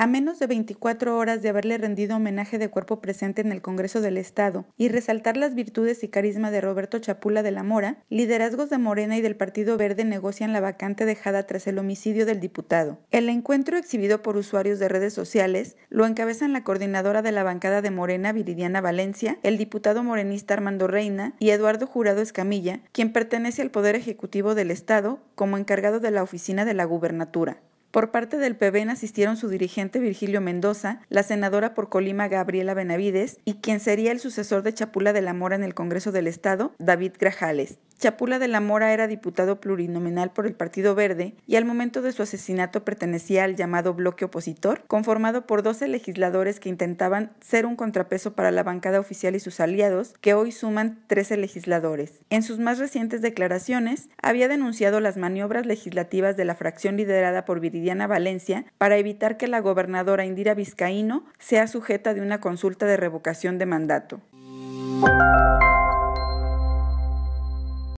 A menos de 24 horas de haberle rendido homenaje de cuerpo presente en el Congreso del Estado y resaltar las virtudes y carisma de Roberto Chapula de la Mora, liderazgos de Morena y del Partido Verde negocian la vacante dejada tras el homicidio del diputado. El encuentro exhibido por usuarios de redes sociales lo encabezan la coordinadora de la bancada de Morena, Viridiana Valencia, el diputado morenista Armando Reina y Eduardo Jurado Escamilla, quien pertenece al Poder Ejecutivo del Estado como encargado de la oficina de la gubernatura. Por parte del PBN asistieron su dirigente Virgilio Mendoza, la senadora por Colima Gabriela Benavides y quien sería el sucesor de Chapula de la Mora en el Congreso del Estado, David Grajales. Chapula de la Mora era diputado plurinominal por el Partido Verde y al momento de su asesinato pertenecía al llamado bloque opositor, conformado por 12 legisladores que intentaban ser un contrapeso para la bancada oficial y sus aliados, que hoy suman 13 legisladores. En sus más recientes declaraciones, había denunciado las maniobras legislativas de la fracción liderada por Viridiana Valencia para evitar que la gobernadora Indira Vizcaíno sea sujeta de una consulta de revocación de mandato.